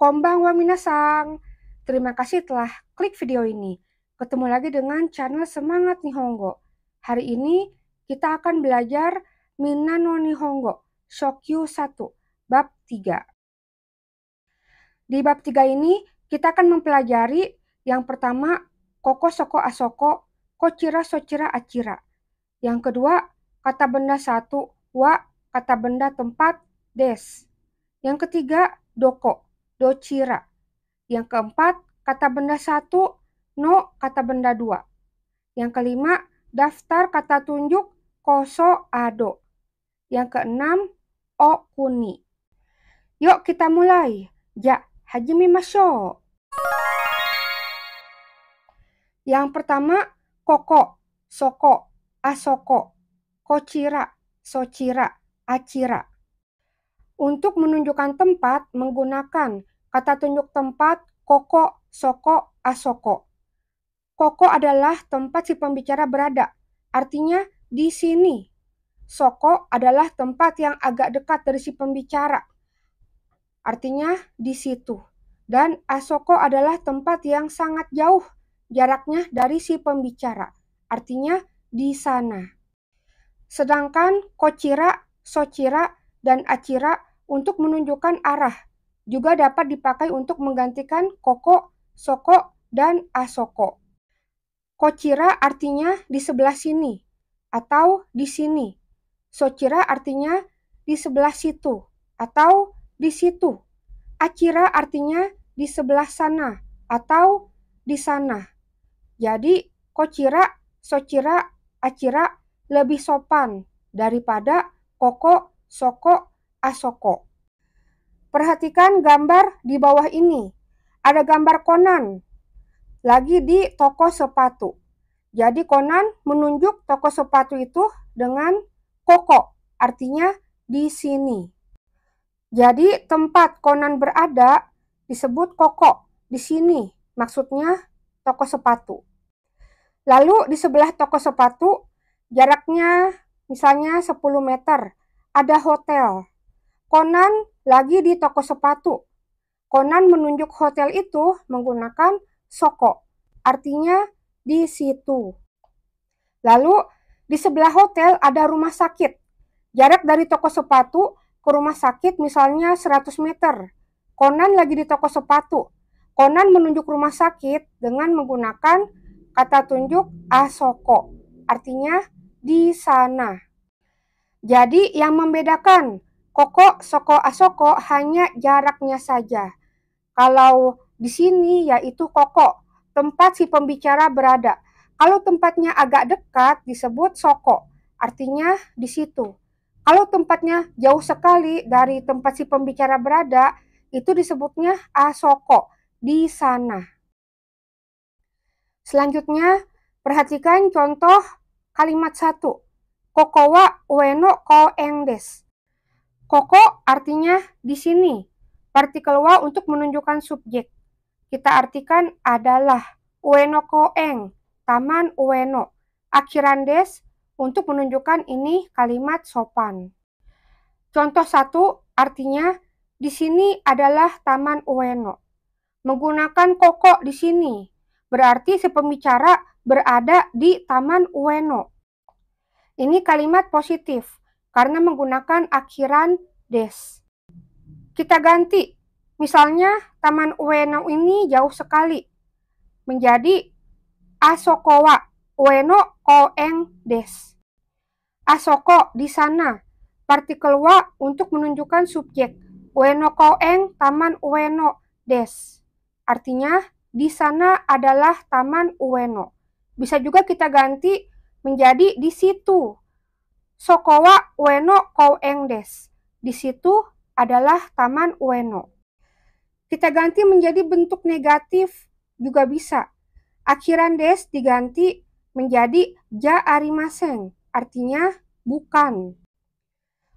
Kombang wa minasang. Terima kasih telah klik video ini. Ketemu lagi dengan channel Semangat Nihongo. Hari ini kita akan belajar Minano Nihongo, Shokyu 1, bab 3. Di bab 3 ini kita akan mempelajari yang pertama Koko Soko Asoko, kocira Socira acira. Yang kedua, kata benda satu, wa, kata benda tempat, des. Yang ketiga, doko, docira. Yang keempat, kata benda satu, no kata benda dua. Yang kelima, daftar kata tunjuk koso ado. Yang keenam, o kuni. Yuk kita mulai. Ja, hajimi masyo. Yang pertama, koko, soko, asoko, kocira, socira, acira. Untuk menunjukkan tempat menggunakan kata tunjuk tempat koko, soko, asoko. Koko adalah tempat si pembicara berada, artinya di sini. Soko adalah tempat yang agak dekat dari si pembicara, artinya di situ. Dan asoko adalah tempat yang sangat jauh jaraknya dari si pembicara, artinya di sana. Sedangkan kocira, socira, dan acira untuk menunjukkan arah, juga dapat dipakai untuk menggantikan koko, soko, dan asoko. Kocira artinya di sebelah sini atau di sini. Socira artinya di sebelah situ atau di situ. Acira artinya di sebelah sana atau di sana. Jadi, kocira, socira, acira lebih sopan daripada koko, soko, Asoko. Perhatikan gambar di bawah ini. Ada gambar Conan lagi di toko sepatu. Jadi Conan menunjuk toko sepatu itu dengan koko, artinya di sini. Jadi tempat Conan berada disebut koko, di sini, maksudnya toko sepatu. Lalu di sebelah toko sepatu, jaraknya misalnya 10 meter, ada hotel. Conan lagi di toko sepatu. Conan menunjuk hotel itu menggunakan soko, artinya di situ. Lalu di sebelah hotel ada rumah sakit. Jarak dari toko sepatu ke rumah sakit misalnya 100 meter. Conan lagi di toko sepatu. Conan menunjuk rumah sakit dengan menggunakan kata tunjuk asoko, artinya di sana. Jadi yang membedakan Koko Soko Asoko hanya jaraknya saja. Kalau di sini yaitu Koko, tempat si pembicara berada. Kalau tempatnya agak dekat disebut Soko, artinya di situ. Kalau tempatnya jauh sekali dari tempat si pembicara berada, itu disebutnya asoko, di sana. Selanjutnya, perhatikan contoh kalimat satu. wa ueno ko engdes. Koko artinya di sini. Partikel wa untuk menunjukkan subjek. Kita artikan adalah ueno koeng, taman ueno. Akhiran des untuk menunjukkan ini kalimat sopan. Contoh satu artinya di sini adalah taman ueno. Menggunakan koko di sini berarti si pembicara berada di taman ueno. Ini kalimat positif karena menggunakan akhiran des. Kita ganti, misalnya Taman Ueno ini jauh sekali, menjadi Asokowa Ueno Koeng Des. Asoko di sana, partikel wa untuk menunjukkan subjek Ueno Koeng Taman Ueno Des. Artinya, di sana adalah Taman Ueno. Bisa juga kita ganti menjadi di situ Sokowa Ueno Koueng Des. Di situ adalah Taman Ueno. Kita ganti menjadi bentuk negatif juga bisa. Akhiran des diganti menjadi ja arimaseng, artinya bukan.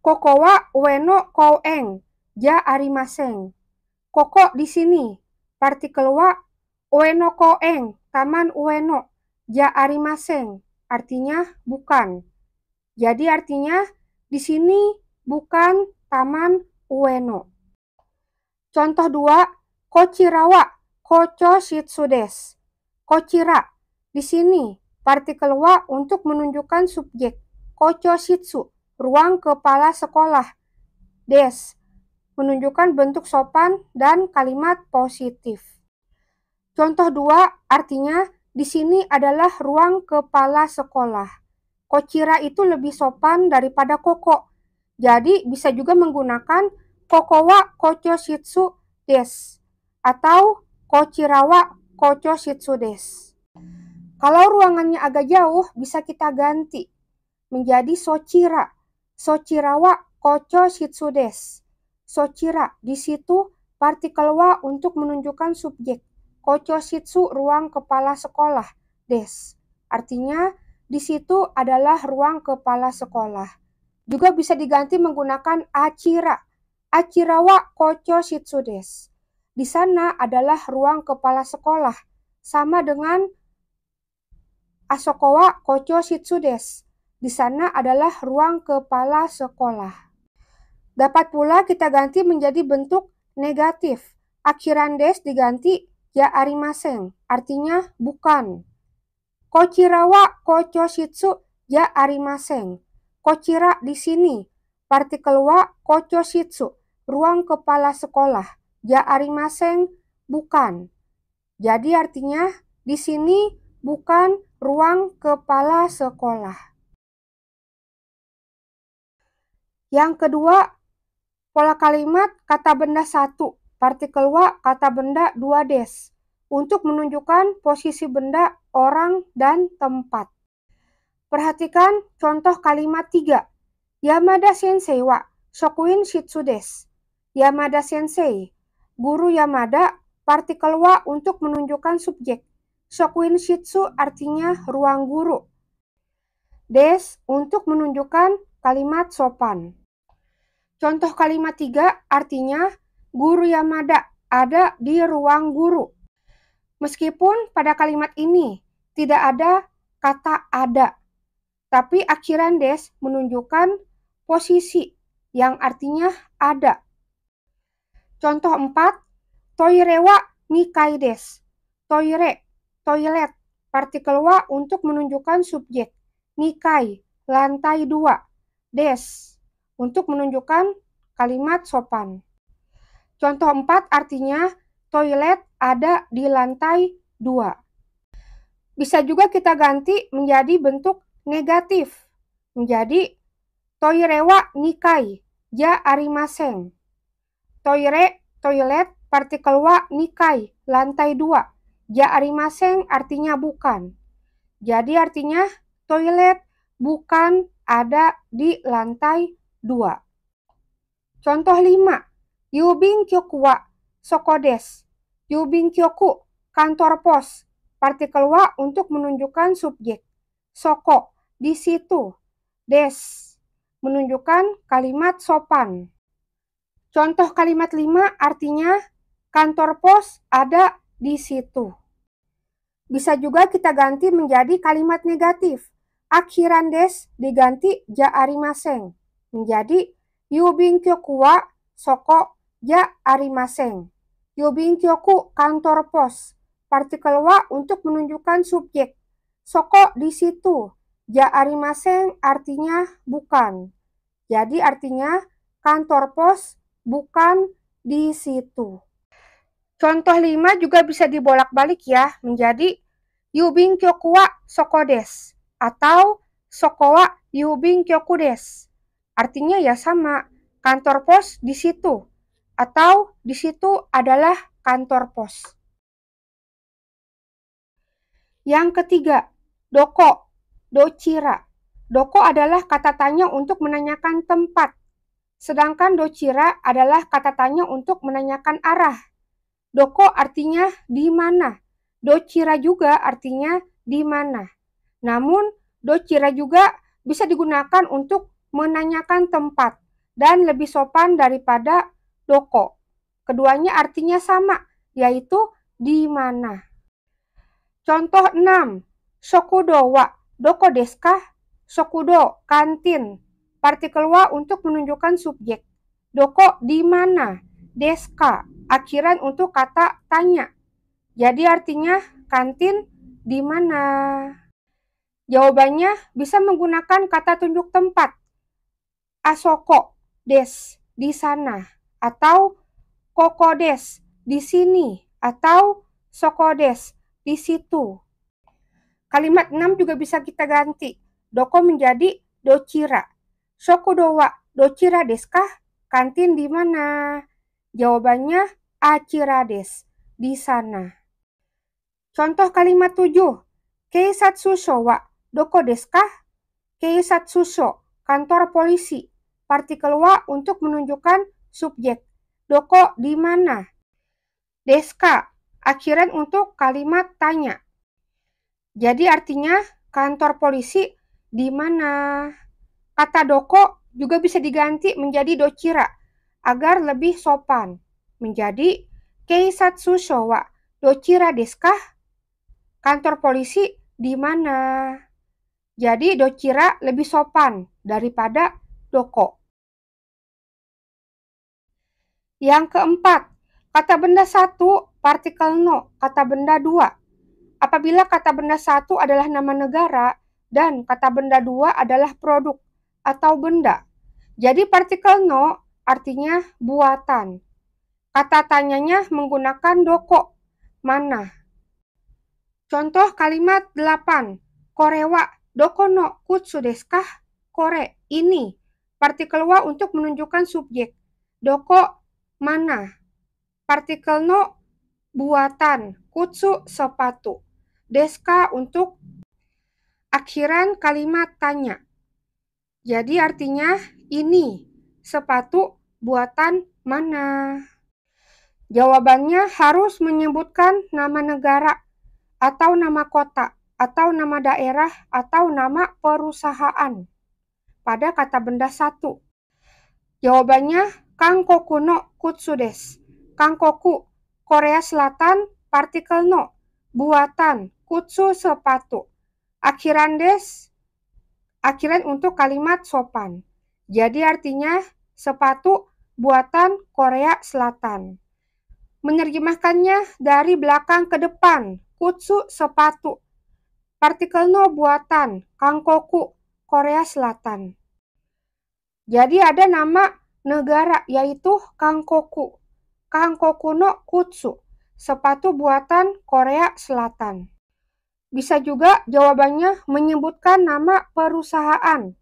Kokowa ueno koueng, ja arimaseng. Koko di sini, partikel wa ueno koueng, taman ueno, ja arimaseng, artinya bukan. Jadi artinya di sini bukan Taman Ueno. Contoh dua, Kochirawa, Kocho Shitsudes. Kochira, di sini partikel wa untuk menunjukkan subjek. Kocho Shitsu, ruang kepala sekolah. Des, menunjukkan bentuk sopan dan kalimat positif. Contoh dua, artinya di sini adalah ruang kepala sekolah. Kocira itu lebih sopan daripada koko. Jadi bisa juga menggunakan kokowa kocho shitsu des atau kocirawa kocho shitsu des. Kalau ruangannya agak jauh bisa kita ganti menjadi sochira, sochirawa kocho shitsu des. Sochira di situ partikel wa untuk menunjukkan subjek. Kocho shitsu ruang kepala sekolah des. Artinya di situ adalah ruang kepala sekolah. Juga bisa diganti menggunakan acira, acirawa Kocho Shitsudes. Di sana adalah ruang kepala sekolah, sama dengan asokowa Kocho Shitsudes. Di sana adalah ruang kepala sekolah. Dapat pula kita ganti menjadi bentuk negatif. Akhiran des diganti ya arimaseng, artinya bukan. Kochirawa kocho shitsu ya arimaseng. Kochira di sini. Partikel wa kocho shitsu. Ruang kepala sekolah. Ya arimaseng bukan. Jadi artinya di sini bukan ruang kepala sekolah. Yang kedua, pola kalimat kata benda satu, partikel wa kata benda dua des untuk menunjukkan posisi benda, orang, dan tempat. Perhatikan contoh kalimat 3. Yamada sensei wa shokuin shitsu desu. Yamada sensei, guru Yamada, partikel wa untuk menunjukkan subjek. Shokuin shitsu artinya ruang guru. Des untuk menunjukkan kalimat sopan. Contoh kalimat 3 artinya guru Yamada ada di ruang guru. Meskipun pada kalimat ini tidak ada kata ada, tapi akhiran des menunjukkan posisi yang artinya ada. Contoh 4, nikai des. Toire, toilet, partikel wa untuk menunjukkan subjek. Nikai, lantai dua. Des, untuk menunjukkan kalimat sopan. Contoh 4 artinya toilet ada di lantai dua. Bisa juga kita ganti menjadi bentuk negatif, menjadi toirewa nikai, ja arimaseng. Toire, toilet, partikel wa nikai, lantai dua Ja arimaseng artinya bukan. Jadi artinya toilet bukan ada di lantai dua. Contoh 5. Yubing kyokwa Sokodes, Yubin Kyoku, kantor pos, partikel wa untuk menunjukkan subjek. Soko, di situ. Des, menunjukkan kalimat sopan. Contoh kalimat lima artinya kantor pos ada di situ. Bisa juga kita ganti menjadi kalimat negatif. Akhiran des diganti ja arimaseng menjadi yubin kyokuwa soko ja arimaseng kyoku kantor pos. Partikel wa untuk menunjukkan subjek. Soko di situ. Ja arimasen artinya bukan. Jadi artinya kantor pos bukan di situ. Contoh lima juga bisa dibolak-balik ya menjadi Yubin Kyokuwa Sokodes atau Sokowa kyoku des. Artinya ya sama, kantor pos di situ atau di situ adalah kantor pos. Yang ketiga, doko, docira. Doko adalah kata tanya untuk menanyakan tempat, sedangkan docira adalah kata tanya untuk menanyakan arah. Doko artinya di mana, docira juga artinya di mana. Namun, docira juga bisa digunakan untuk menanyakan tempat dan lebih sopan daripada doko. Keduanya artinya sama, yaitu di mana. Contoh 6. Sokudo wa doko deska, sokudo kantin. Partikel wa untuk menunjukkan subjek. Doko di mana, deska, akhiran untuk kata tanya. Jadi artinya kantin di mana. Jawabannya bisa menggunakan kata tunjuk tempat. Asoko, des, di sana atau kokodes di sini atau sokodes di situ. Kalimat 6 juga bisa kita ganti. Doko menjadi docira. Sokodowa docira deskah? Kantin di mana? Jawabannya acirades di sana. Contoh kalimat 7. Keisatsu showa doko deskah? Keisatsu suso kantor polisi. Partikel wa untuk menunjukkan subjek. Doko di mana? Deska, akhiran untuk kalimat tanya. Jadi artinya kantor polisi di mana? Kata doko juga bisa diganti menjadi docira agar lebih sopan. Menjadi keisatsu showa docira deska? Kantor polisi di mana? Jadi docira lebih sopan daripada doko. Yang keempat, kata benda satu partikel no, kata benda dua. Apabila kata benda satu adalah nama negara dan kata benda dua adalah produk atau benda. Jadi partikel no artinya buatan. Kata tanyanya menggunakan doko, mana. Contoh kalimat delapan Korewa doko no kutsu desu Kore, ini. Partikel wa untuk menunjukkan subjek. Doko mana. Partikel no buatan kutsu sepatu. Deska untuk akhiran kalimat tanya. Jadi artinya ini sepatu buatan mana? Jawabannya harus menyebutkan nama negara atau nama kota atau nama daerah atau nama perusahaan pada kata benda satu. Jawabannya Kangkoku no kutsu des. Kangkoku, Korea Selatan, partikel no, buatan, kutsu sepatu. Akhiran des, akhiran untuk kalimat sopan. Jadi artinya sepatu buatan Korea Selatan. Menerjemahkannya dari belakang ke depan, kutsu sepatu. Partikel no buatan, kangkoku, Korea Selatan. Jadi ada nama negara yaitu Kangkoku, Kangkoku no Kutsu, sepatu buatan Korea Selatan. Bisa juga jawabannya menyebutkan nama perusahaan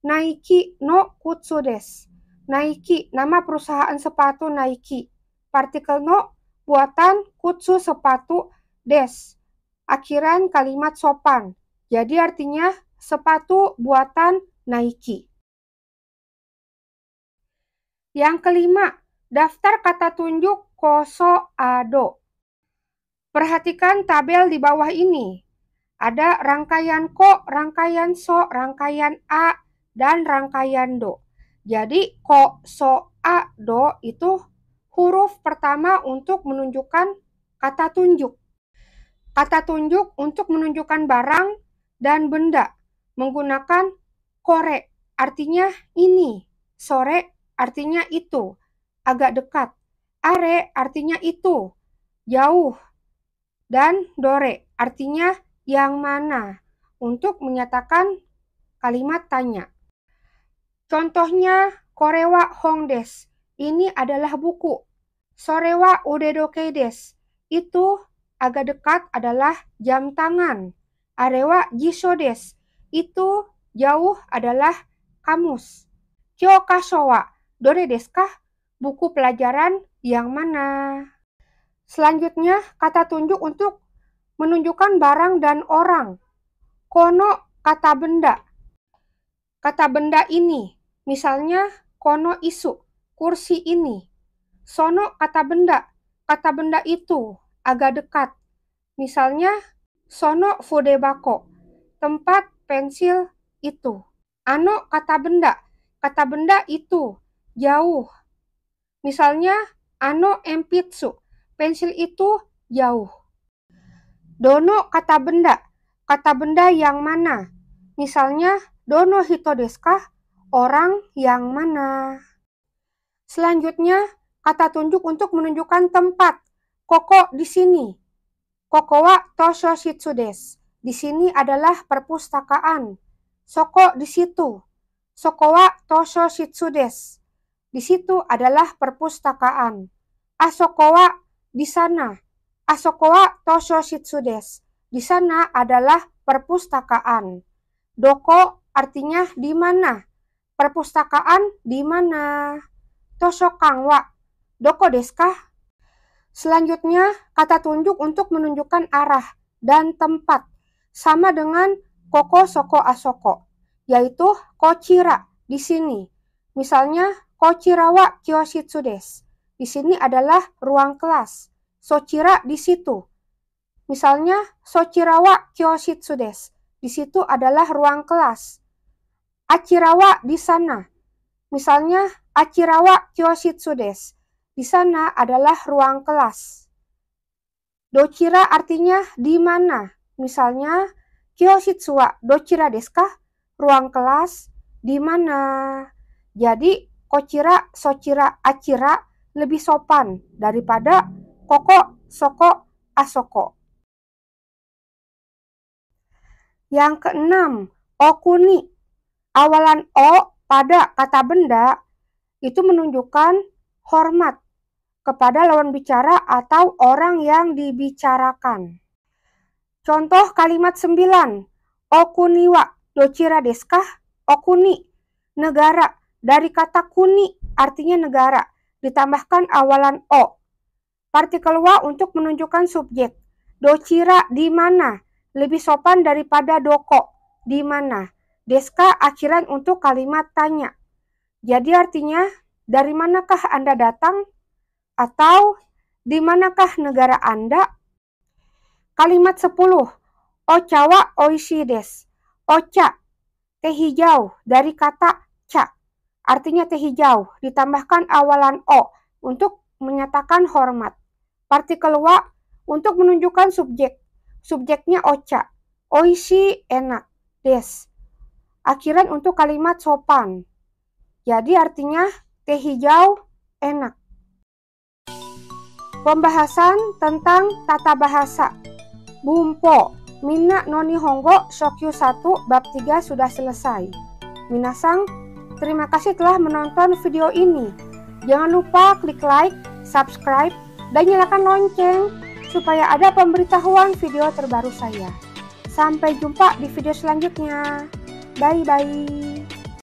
Nike no Kutsu des. Nike, nama perusahaan sepatu Nike. Partikel no buatan kutsu sepatu des. Akhiran kalimat sopan. Jadi artinya sepatu buatan Nike. Yang kelima, daftar kata tunjuk koso ado. Perhatikan tabel di bawah ini. Ada rangkaian ko, rangkaian so, rangkaian a, dan rangkaian do. Jadi ko, so, a, do itu huruf pertama untuk menunjukkan kata tunjuk. Kata tunjuk untuk menunjukkan barang dan benda menggunakan kore, artinya ini, sore artinya itu, agak dekat. Are artinya itu, jauh. Dan dore artinya yang mana untuk menyatakan kalimat tanya. Contohnya korewa hongdes. Ini adalah buku. Sorewa udedoke des. Itu agak dekat adalah jam tangan. Arewa jisodes. Itu jauh adalah kamus. Kyokasowa Dore deskah buku pelajaran yang mana? Selanjutnya, kata tunjuk untuk menunjukkan barang dan orang. Kono kata benda. Kata benda ini, misalnya kono isu, kursi ini. Sono kata benda, kata benda itu agak dekat. Misalnya, sono fudebako, tempat pensil itu. Ano kata benda, kata benda itu jauh. Misalnya, ano empitsu, pensil itu jauh. Dono kata benda, kata benda yang mana? Misalnya, dono hitodeska, orang yang mana? Selanjutnya, kata tunjuk untuk menunjukkan tempat. Koko di sini. Koko wa tosho shitsu Di sini adalah perpustakaan. Soko di situ. Soko wa tosho shitsu desu. Di situ adalah perpustakaan. Asokowa di sana. Asokowa Tosho Shitsudes. Di sana adalah perpustakaan. Doko artinya di mana. Perpustakaan di mana. Tosho Kangwa. Doko deskah? Selanjutnya, kata tunjuk untuk menunjukkan arah dan tempat. Sama dengan koko soko asoko, yaitu kochira di sini. Misalnya Ochirawa Kyoshitsu des. Di sini adalah ruang kelas. Sochira di situ. Misalnya, Sochirawa Kyoshitsu des. Di situ adalah ruang kelas. Achirawa di sana. Misalnya, Achirawa Kyoshitsu des. Di sana adalah ruang kelas. Dochira artinya di mana. Misalnya, Kyoshitsu wa dochira desu ka? Ruang kelas di mana? Jadi, kocira, socira, acira lebih sopan daripada koko, soko, asoko. Yang keenam, okuni. Awalan o pada kata benda itu menunjukkan hormat kepada lawan bicara atau orang yang dibicarakan. Contoh kalimat sembilan, Okuniwa docira deskah okuni negara dari kata kuni artinya negara, ditambahkan awalan o. Partikel wa untuk menunjukkan subjek. Docira di mana? Lebih sopan daripada doko di mana. Deska akhiran untuk kalimat tanya. Jadi artinya dari manakah Anda datang atau di manakah negara Anda? Kalimat 10. Ocawa oishides. oca teh hijau dari kata cak artinya teh hijau, ditambahkan awalan O untuk menyatakan hormat. Partikel wa untuk menunjukkan subjek. Subjeknya oca, oishi enak, des. Akhiran untuk kalimat sopan. Jadi artinya teh hijau enak. Pembahasan tentang tata bahasa. Bumpo, Mina Noni Honggo Shokyu satu bab tiga sudah selesai. Minasang Terima kasih telah menonton video ini. Jangan lupa klik like, subscribe, dan nyalakan lonceng supaya ada pemberitahuan video terbaru saya. Sampai jumpa di video selanjutnya. Bye-bye.